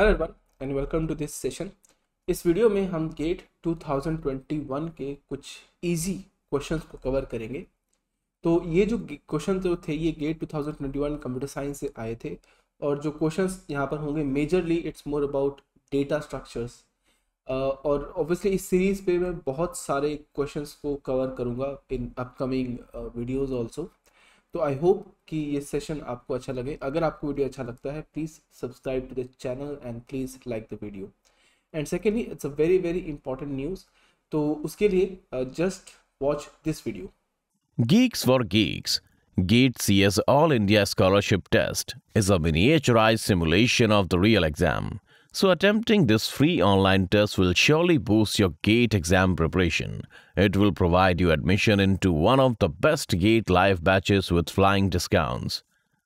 Hello everyone and welcome to this session इस video में हम गेट 2021 के कुछ इजी क्वेश्चंस को कवर करेंगे तो ये जो क्वेश्चन जो थे ये गेट 2021 कंप्यूटर साइंस से आए थे और जो क्वेश्चंस यहाँ पर होंगे majorly it's more about data structures और ऑब्वियसली इस सीरीज़ पे मैं बहुत सारे क्वेश्चंस को कवर करूँगा इन अपकमिंग वीडियोज़ ऑल्सो तो आई होप कि ये सेशन आपको अच्छा लगे अगर आपको वीडियो अच्छा लगता है please subscribe to the channel and please like the video and secondly it's a very very important news तो उसके लिए just watch this video Geeks for Geeks GATE CS All India Scholarship Test is a miniaturized simulation of the real exam. So attempting this free online test will surely boost your GATE exam preparation. It will provide you admission into one of the best GATE live batches with flying discounts.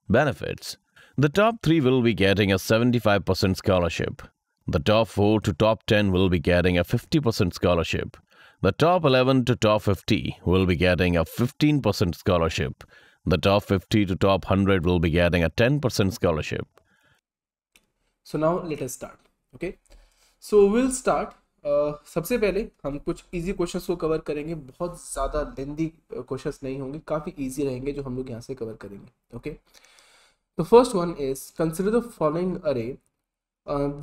Benefits The top 3 will be getting a 75% scholarship. The top 4 to top 10 will be getting a 50% scholarship. The top 11 to top 50 will be getting a 15% scholarship. The top 50 to top 100 will be getting a 10% scholarship. So now let's start okay so will start सबसे पहले हम कुछ easy question को cover करेंगे बहुत ज़्यादा lengthy question uh, नहीं होंगे काफ़ी ईजी रहेंगे जो हम लोग यहाँ से कवर करेंगे okay the first one is consider the following array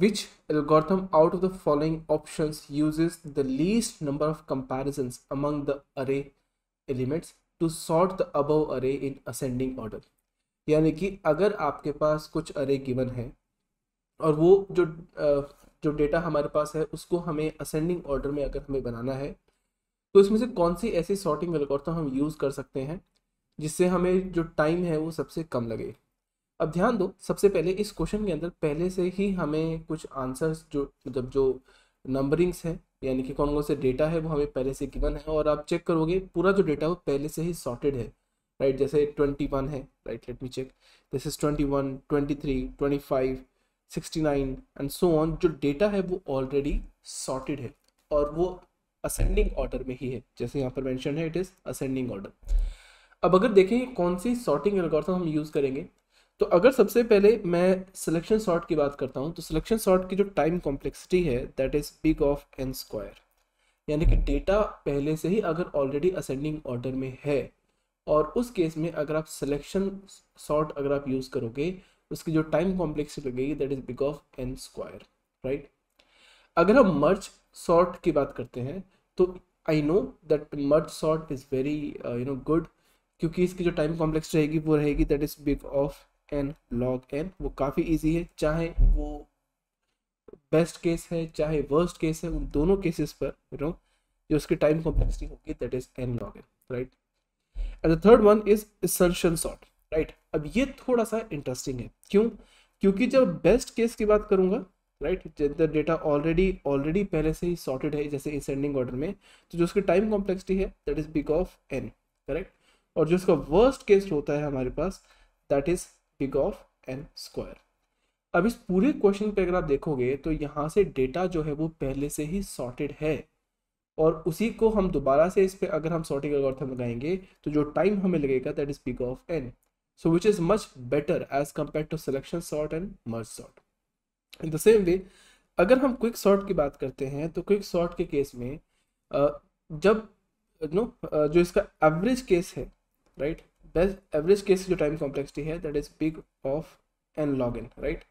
which algorithm out of the following option use the least number of comparison among the array elements to sort the above array in ascending order यानी कि अगर आपके पास कुछ अरे given है और वो जो जो डेटा हमारे पास है उसको हमें असेंडिंग ऑर्डर में अगर हमें बनाना है तो इसमें से कौन सी ऐसी सॉर्टिंग एल्गोरिथम हम यूज़ कर सकते हैं जिससे हमें जो टाइम है वो सबसे कम लगे अब ध्यान दो सबसे पहले इस क्वेश्चन के अंदर पहले से ही हमें कुछ आंसर्स जो मतलब जो नंबरिंग्स हैं यानी कि कौन कौन से डेटा है वो हमें पहले से गिवन है और आप चेक करोगे पूरा जो डेटा है वो पहले से ही सॉर्टेड है राइट जैसे ट्वेंटी वन है right let me check this is twenty one twenty three twenty five 69 and so on जो डेटा है वो ऑलरेडी सॉर्टेड है और वो असेंडिंग ऑर्डर में ही है जैसे यहाँ पर मैंशन है इट इज़ असेंडिंग ऑर्डर अब अगर देखें कौन सी सॉर्टिंग एल्गोरिथम हम यूज़ करेंगे तो अगर सबसे पहले मैं सिलेक्शन सॉर्ट की बात करता हूँ तो सिलेक्शन सॉर्ट की जो टाइम कॉम्प्लेक्सिटी है that is big of N square यानी कि डेटा पहले से ही अगर ऑलरेडी असेंडिंग ऑर्डर में है और उस केस में अगर आप सिलेक्शन सॉर्ट अगर आप यूज़ करोगे उसकी जो टाइम कॉम्प्लेक्सिटी लगेगी that is big of N square right अगर हम मर्ज सॉर्ट की बात करते हैं तो I know that merge sort is very you know good क्योंकि इसकी जो टाइम कॉम्प्लेक्स रहेगी वो रहेगी that is big of N log N वो काफ़ी ईजी है चाहे वो बेस्ट केस है चाहे वर्स्ट केस है उन दोनों केसेस पर यू नो जो उसकी टाइम कॉम्प्लेक्सिटी होगी that is N log N right and the third one is essential sort अब ये थोड़ा सा इंटरेस्टिंग है क्यों क्योंकि जब बेस्ट केस की बात करूंगा right the data already already पहले से ही सॉर्टेड है जैसे इंसेंडिंग ऑर्डर में तो जो उसकी टाइम कॉम्प्लेक्सिटी है that is big of N correct और जो उसका वर्स्ट केस होता है हमारे पास that is big of N square अब इस पूरे क्वेश्चन पे अगर आप देखोगे तो यहाँ से डेटा जो है वो पहले से ही सॉर्टेड है और उसी को हम दोबारा से इस पे अगर हम सॉर्टिंग अगर लगाएंगे तो जो टाइम हमें लगेगा that is big of N So which is much better as compared to selection sort and merge sort. In the same way, अगर हम क्विक सॉर्ट की बात करते हैं तो क्विक सॉर्ट के केस में जब नो जो इसका एवरेज केस है राइट बेस्ट एवरेज केस जो टाइम कॉम्प्लेक्सिटी है that is big of N log N right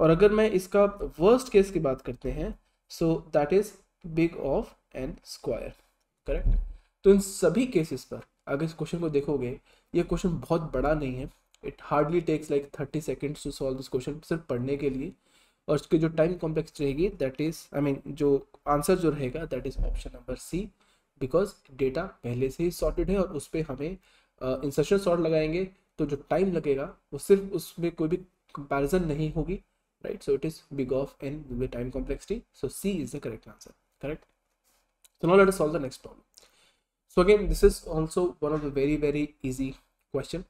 और अगर मैं इसका वर्स्ट केस की बात करते हैं so that is big of N square correct तो इन सभी केसेस पर अगर इस क्वेश्चन को देखोगे ये क्वेश्चन बहुत बड़ा नहीं है it hardly takes like thirty seconds to solve this question सिर्फ पढ़ने के लिए और उसके जो टाइम कॉम्प्लेक्स रहेगी दैट इज आई मीन जो आंसर जो रहेगा that is option number C because data पहले से ही सॉर्टेड है और उस पर हमें इंसर्शन uh, सॉर्ट लगाएंगे तो जो टाइम लगेगा वो सिर्फ उसमें कोई भी कंपेरिजन नहीं होगी right so it is big of N time complexity so C is the correct answer correct so now let us solve the next problem so again this is also one of the very very easy question.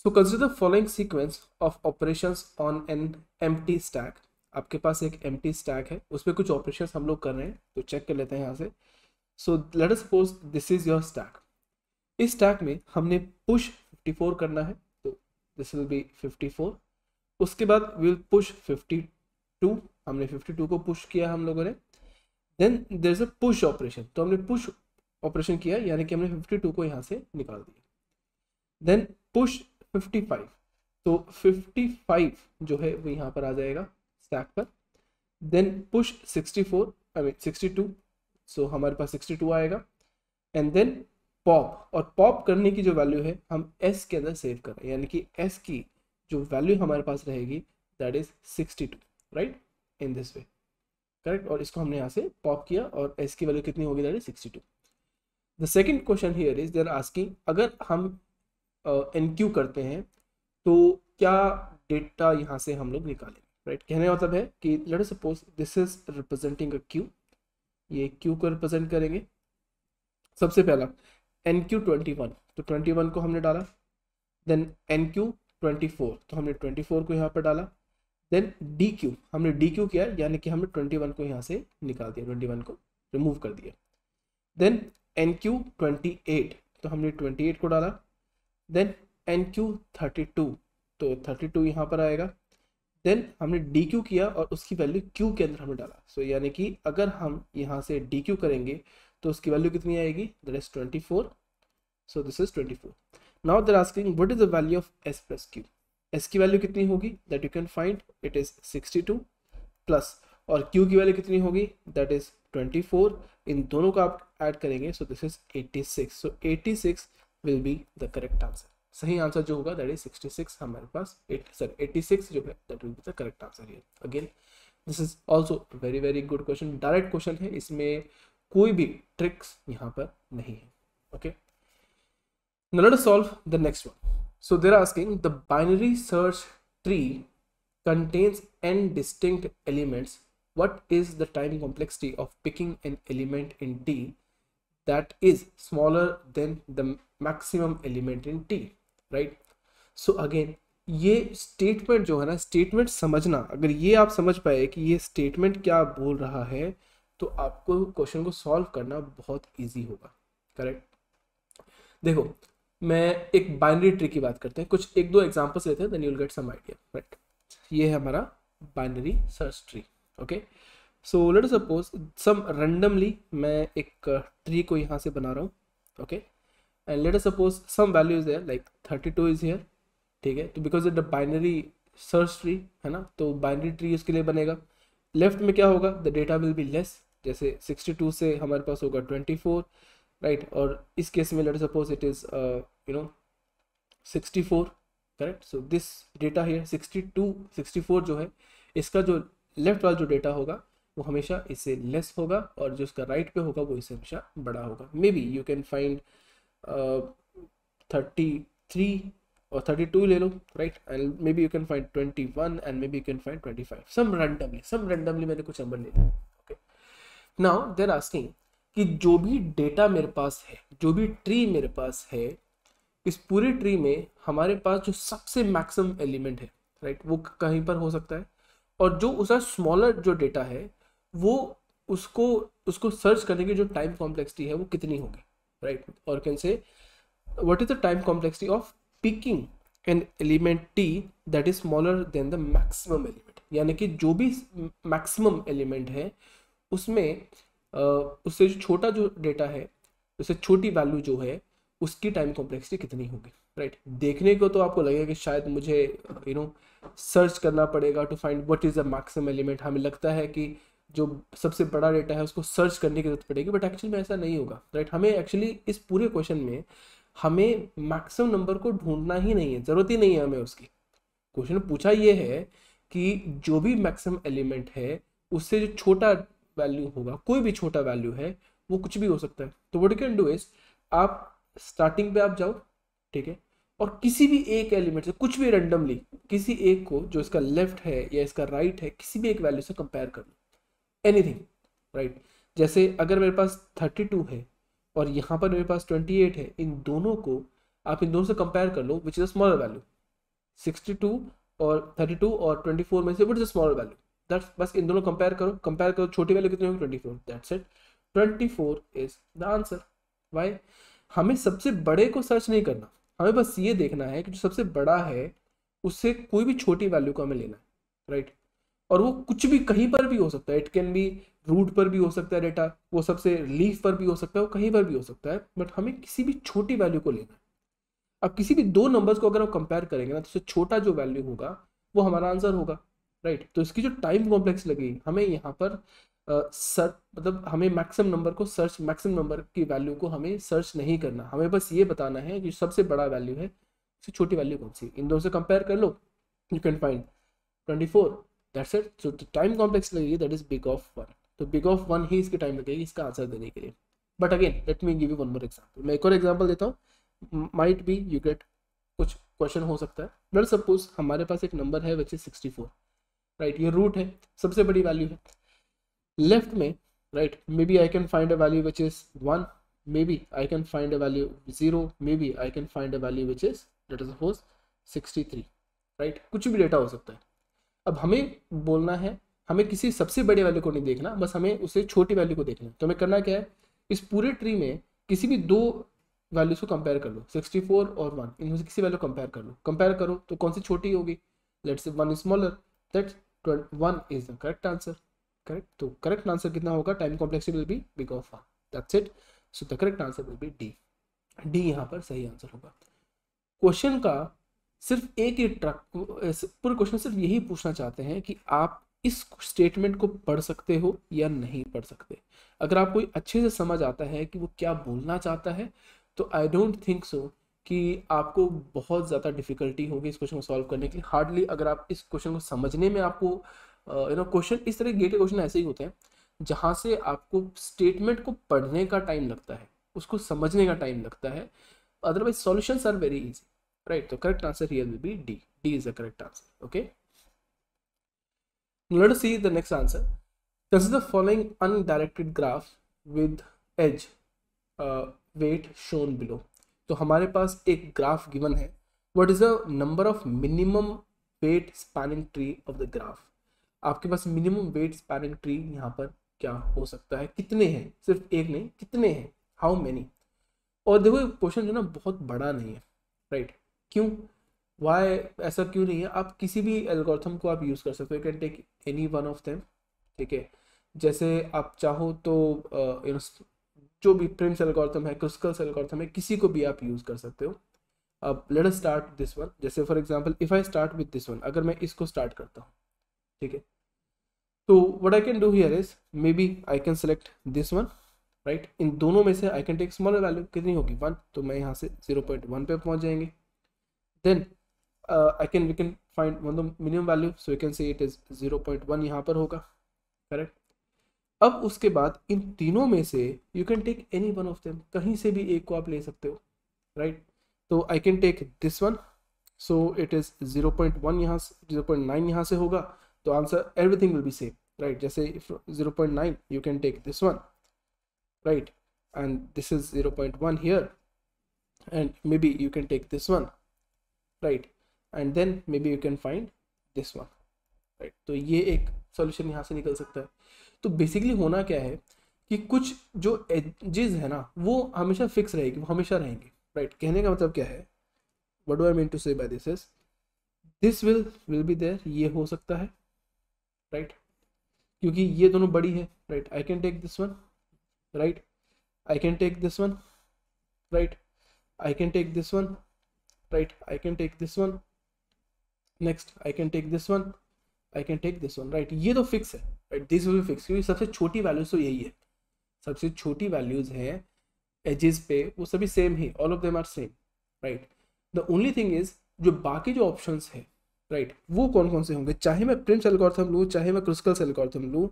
So consider the following sequence of operations on an empty stack. आपके पास एक empty stack है उसमें कुछ operations हम लोग कर रहे हैं तो check कर लेते हैं यहाँ से So let us suppose this is your stack. इस stack में हमने push 54 करना है तो this will be 54 उसके बाद विल push 52 हमने 52 को push किया हम लोगों ने then there is a push operation तो हमने पुश ऑपरेशन किया यानी कि हमने 52 को यहाँ से निकाल दिया देन पुश 55 तो 55 जो है वो यहाँ पर आ जाएगा स्टैक पर then push 64 I mean 62 so हमारे पास 62 आएगा एंड देन पॉप और पॉप करने की जो वैल्यू है हम एस के अंदर सेव कर रहे हैं यानी कि एस की जो वैल्यू हमारे पास रहेगी that is 62 right in this way correct और इसको हमने यहाँ से पॉप किया और एस की वैल्यू कितनी होगी that is 62 the second question here is there asking अगर हम एनक्यू करते हैं तो क्या डेटा यहाँ से हम लोग निकालेंगे राइट कहने का मतलब है कि let suppose this is representing a queue ये क्यू को रिप्रेजेंट करेंगे सबसे पहला एन क्यू ट्वेंटी वन तो ट्वेंटी वन को हमने डाला then enqueue twenty four तो हमने ट्वेंटी फोर को यहाँ पर डाला देन डी क्यू हमने डी क्यू किया यानी कि हमने ट्वेंटी वन को यहाँ से निकाल दिया ट्वेंटी वन को रिमूव कर दिया then enqueue twenty eight तो हमने ट्वेंटी एट को डाला then enqueue thirty two तो थर्टी टू यहाँ पर आएगा देन हमने डी क्यू किया और उसकी वैल्यू क्यू के अंदर हमने डाला सो so, यानी कि अगर हम यहाँ से डी क्यू करेंगे तो उसकी वैल्यू कितनी आएगी that is twenty four so this is twenty four now there asking what is the value of S plus Q S की वैल्यू कितनी होगी that you can find it is sixty two plus और Q की value कितनी होगी that is twenty four इन दोनों का आप ऐड करेंगे so this is eighty six so eighty six will be the correct answer. सही आंसर जो होगा that is 66 हमारे पास एट sir 86 जो है that will be the correct answer here. Again, this is also very very good question. Direct question है इसमें कोई भी tricks यहाँ पर नहीं है Okay. now let us solve the next one so they're asking the binary search tree contains n distinct elements what is the time complexity of picking an element in d that is smaller than the maximum element in T right so again ये statement जो है ना statement समझना अगर ये आप समझ पाए कि ये स्टेटमेंट क्या बोल रहा है तो आपको क्वेश्चन को सॉल्व करना बहुत इजी होगा करेक्ट देखो मैं एक बाइनरी ट्री की बात करते हैं कुछ एक दो एग्जांपल्स लेते हैं then you get some idea right ये है हमारा binary search tree okay so let suppose some randomly मैं एक ट्री को यहाँ से बना रहा हूँ okay okay? and let us suppose some value is there like 32 is here ठीक है तो because the binary search tree है ना तो बाइनरी ट्री उसके लिए बनेगा लेफ्ट में क्या होगा the data will be less जैसे 62 से हमारे पास होगा 24 राइट right? और इस केस में let suppose it is you know 64 correct so this data here 62 64 जो है इसका जो लेफ्ट वाला जो डेटा होगा वो हमेशा इससे लेस होगा और जो इसका राइट right पे होगा वो इससे हमेशा बड़ा होगा may B you can find thirty three और थर्टी टू ले लो right and may be you can find twenty one and may be you can find twenty five some randomly some randomly मैंने कुछ नंबर ले लिया okay now there asking कि जो भी डेटा मेरे पास है जो भी ट्री मेरे पास है इस पूरे ट्री में हमारे पास जो सबसे मैक्सिमम एलिमेंट है राइट right? वो कहीं पर हो सकता है और जो उसका स्मॉलर जो डेटा है वो उसको उसको सर्च करने की जो टाइम कॉम्प्लेक्सिटी है वो कितनी होगी right or you can say what is the time complexity of picking an element t that is smaller than the maximum element यानी कि जो भी maximum element है उसमें उससे जो छोटा जो डेटा है उससे छोटी वैल्यू जो है उसकी टाइम कॉम्प्लेक्सिटी कितनी होगी राइट right? देखने को तो आपको लगेगा कि शायद मुझे यू नो सर्च करना पड़ेगा to find what is the maximum element हमें लगता है कि जो सबसे बड़ा डेटा है उसको सर्च करने की जरूरत पड़ेगी बट एक्चुअल में ऐसा नहीं होगा राइट हमें एक्चुअली इस पूरे क्वेश्चन में हमें मैक्सिमम नंबर को ढूंढना ही नहीं है ज़रूरत ही नहीं है हमें उसकी क्वेश्चन पूछा ये है कि जो भी मैक्सिमम एलिमेंट है उससे जो छोटा वैल्यू होगा कोई भी छोटा वैल्यू है वो कुछ भी हो सकता है तो वट कैन डू इज आप स्टार्टिंग पे आप जाओ ठीक है और किसी भी एक एलिमेंट से कुछ भी रेंडमली किसी एक को जो इसका लेफ्ट है या इसका राइट right है किसी भी एक वैल्यू से कंपेयर कर लो एनीथिंग राइट जैसे अगर मेरे पास थर्टी टू है और यहाँ पर मेरे पास ट्वेंटी एट है इन दोनों को आप इन दोनों से कंपेयर कर लो which is a smaller value sixty two और थर्टी टू और ट्वेंटी फोर में से which is a smaller value that's बस इन दोनों कंपेयर करो कंपेयर करो छोटी वैल्यू कितनी होगी twenty four that's it twenty four is the answer why हमें सबसे बड़े को सर्च नहीं करना हमें बस ये देखना है कि जो सबसे बड़ा है उससे कोई भी छोटी वैल्यू को हमें लेना है राइट right? और वो कुछ भी कहीं पर भी हो सकता है इट कैन बी रूट पर भी हो सकता है डेटा वो सबसे लीफ पर भी हो सकता है वो कहीं पर भी हो सकता है बट हमें किसी भी छोटी वैल्यू को लेना है अब किसी भी दो नंबर्स को अगर हम कंपेयर करेंगे ना तो उससे छोटा जो वैल्यू होगा वो हमारा आंसर होगा राइट तो इसकी जो टाइम कॉम्प्लेक्स लगेगी हमें यहाँ पर सर्च मतलब हमें मैक्सिमम नंबर को सर्च मैक्सिमम नंबर की वैल्यू को हमें सर्च नहीं करना हमें बस ये बताना है कि सबसे बड़ा वैल्यू है उससे छोटी वैल्यू कौन सी इन दोनों से कंपेयर कर लो you can find twenty four that's it so तो टाइम कॉम्प्लेक्स लगेगी that is big of one तो बिग ऑफ वन ही इसकी टाइम लगेगी इसका आंसर देने के लिए but again let me give you one more example मैं एक और एग्जाम्पल देता हूँ माइट बी यू गेट कुछ क्वेश्चन हो सकता है बट सपोज हमारे पास एक नंबर है which is sixty four right ये रूट है सबसे बड़ी वैल्यू है लेफ्ट में right may be I can find a value which is one may be I can find a value zero may be I can find a value which is let suppose sixty three right कुछ भी data हो सकता है अब हमें बोलना है हमें किसी सबसे बड़े वैल्यू को नहीं देखना बस हमें उसे छोटी वैल्यू को देखना है तो हमें करना क्या है इस पूरे ट्री में किसी भी दो वैल्यूज को कंपेयर कर लो 64 और 1 इनमें से किसी वैल्यू कंपेयर कर लो कंपेयर करो तो कौन सी छोटी होगी से one smaller that one is the correct answer correct तो करेक्ट आंसर कितना होगा time complexity will be big of one that's it so the correct answer will be D D यहाँ पर सही आंसर होगा क्वेश्चन का सिर्फ एक ही ट्रक को पूरे क्वेश्चन सिर्फ यही पूछना चाहते हैं कि आप इस स्टेटमेंट को पढ़ सकते हो या नहीं पढ़ सकते अगर आपको अच्छे से समझ आता है कि वो क्या बोलना चाहता है तो आई डोंट थिंक सो कि आपको बहुत ज़्यादा डिफिकल्टी होगी इस क्वेश्चन को सॉल्व करने के लिए हार्डली अगर आप इस क्वेश्चन को समझने में आपको यू नो क्वेश्चन इस तरह गेट के क्वेश्चन ऐसे ही होते हैं जहाँ से आपको स्टेटमेंट को पढ़ने का टाइम लगता है उसको समझने का टाइम लगता है otherwise solutions are very easy right so correct answer here will be d d is the correct answer okay now let us see the next answer consider the following undirected graph with edge uh, weight shown below so, hamare paas ek graph given hai what is the number of minimum weight spanning tree of the graph आपके पास minimum weight spanning tree यहाँ पर क्या हो सकता है कितने हैं सिर्फ एक नहीं कितने हैं हाउ मेनी और देखो क्वेश्चन जो ना बहुत बड़ा नहीं है राइट right? क्यों वाई ऐसा क्यों नहीं है आप किसी भी एल्गोरिथम को आप यूज़ कर सकते हो you can take any one of them ठीक है जैसे आप चाहो तो यू नो जो भी प्रिम्स एल्गोरिथम है क्रिस्कल्स एल्गोरिथम है किसी को भी आप यूज़ कर सकते हो अब let us start this one जैसे for example if I start with this one अगर मैं इसको स्टार्ट करता हूँ ठीक है तो what I can do here is may be I can select this one right इन दोनों में से I can take smaller value कितनी होगी वन तो मैं यहाँ से जीरो पॉइंट वन पे पहुँच जाएंगे then uh, I can we can find one the minimum value so से can say it is 0.1 यहाँ पर होगा correct अब उसके बाद इन तीनों में से you can take any one of them कहीं से भी एक को आप ले सकते हो राइट right? तो I can take this one so it is zero point one यहाँ जीरो पॉइंट नाइन यहाँ से होगा तो answer everything will be same right जैसे zero you can take this one right and this is zero here and may be you can take this one right and then may be you can find this one right तो ये एक solution यहाँ से निकल सकता है तो basically होना क्या है कि कुछ जो एजेस है ना वो हमेशा फिक्स रहेगी वो हमेशा रहेंगे राइट right? कहने का मतलब क्या है what do I mean to say by this is this will will be there ये हो सकता है राइट right? क्योंकि ये दोनों बड़ी है right I can take this one right I can take this one right I can take this one right i can take this one next I can take this one I can take this one right ये तो fix है right this will fix क्योंकि सबसे छोटी values तो यही है सबसे छोटी वैल्यूज हैं एजेस पे वो सभी सेम ही all of them are same right the only thing is जो बाकी जो ऑप्शन है राइट right, वो कौन कौन से होंगे चाहे मैं प्रिंस एल्गोरिथम लूँ चाहे मैं क्रुस्कल एल्गोरिथम लूँ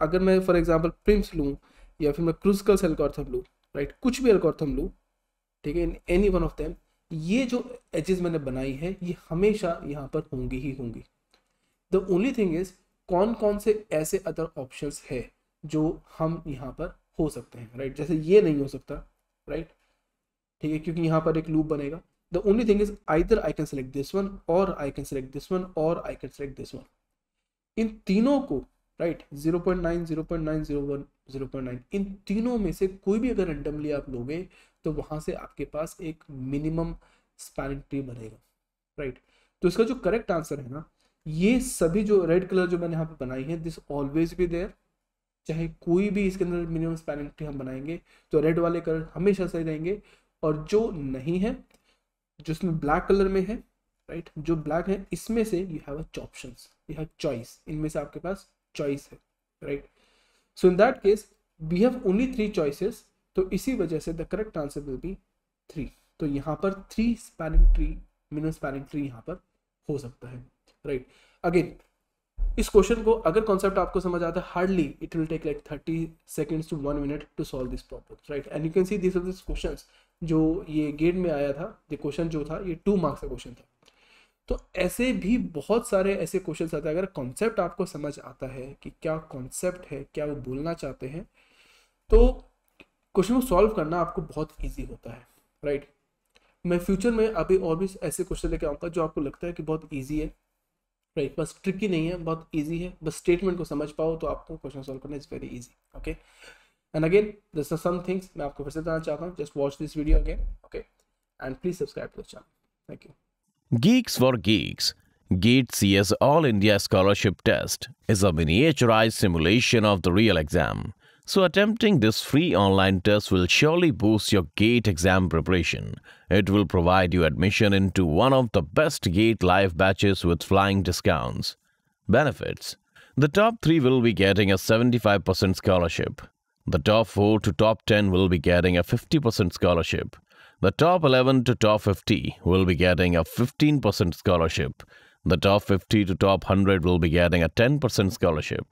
अगर मैं फॉर एग्जाम्पल प्रिंस लूँ या फिर मैं क्रुस्कल एल्गोरिथम लूँ राइट right, कुछ भी एल्गोरिथम लूँ ठीक है in any one of them ये जो एजेस मैंने बनाई है ये हमेशा यहाँ पर होंगी ही होंगी द ओनली थिंग इज कौन कौन से ऐसे अदर ऑप्शंस है जो हम यहाँ पर हो सकते हैं राइट right? जैसे ये नहीं हो सकता राइट right? ठीक है क्योंकि यहाँ पर एक लूप बनेगा the only thing is either I can select this one और I can select this one और I can select this one इन तीनों को right zero point nine zero point nine zero one zero point nine इन तीनों में से कोई भी अगर रेंडमली आप लोगे तो वहां से आपके पास एक मिनिमम स्पैनिंग ट्री बनेगा राइट तो इसका जो करेक्ट आंसर है ना ये सभी जो रेड कलर जो मैंने यहाँ पे बनाई है दिस ऑलवेज बी देयर चाहे कोई भी इसके अंदर मिनिमम स्पैनिंग ट्री हम बनाएंगे तो रेड वाले कलर हमेशा सही रहेंगे और जो नहीं है जो इसमें ब्लैक कलर में है राइट right? जो ब्लैक है इसमें से you have option you have choice इनमें से आपके पास चॉइस है right so in that case we have only three choices तो इसी वजह से the correct answer will be three तो यहाँ पर three spanning tree minimum spanning tree यहाँ पर हो सकता है राइट right. अगेन इस क्वेश्चन को अगर कॉन्सेप्ट आपको समझ आता है hardly it will take like thirty seconds to one minute to solve this problem right and you can see this this question जो ये गेट में आया था ये क्वेश्चन जो था ये टू मार्क्स का क्वेश्चन था तो ऐसे भी बहुत सारे ऐसे क्वेश्चन आते हैं अगर कॉन्सेप्ट आपको समझ आता है कि क्या कॉन्सेप्ट है क्या वो बोलना चाहते हैं तो क्वेश्चन को सॉल्व करना आपको बहुत ईजी होता है राइट मैं फ्यूचर में अभी और भी ऐसे क्वेश्चन लेके आऊँगा जो आपको लगता है कि बहुत ईजी है राइट बस ट्रिकी नहीं है बहुत ईजी है बस स्टेटमेंट को समझ पाओ तो आपको क्वेश्चन सॉल्व करना is very easy okay and again this are some things मैं आपको फिर से बताना चाहता हूँ just watch this video again okay and please subscribe to the channel thank you Geeks for Geeks GATE CS All India Scholarship Test is a miniaturized simulation of the real exam. So attempting this free online test will surely boost your GATE exam preparation. It will provide you admission into one of the best GATE live batches with flying discounts. Benefits The top 3 will be getting a 75% scholarship. The top 4 to top 10 will be getting a 50% scholarship. The top 11 to top 50 will be getting a 15% scholarship. The top 50 to top 100 will be getting a 10% scholarship.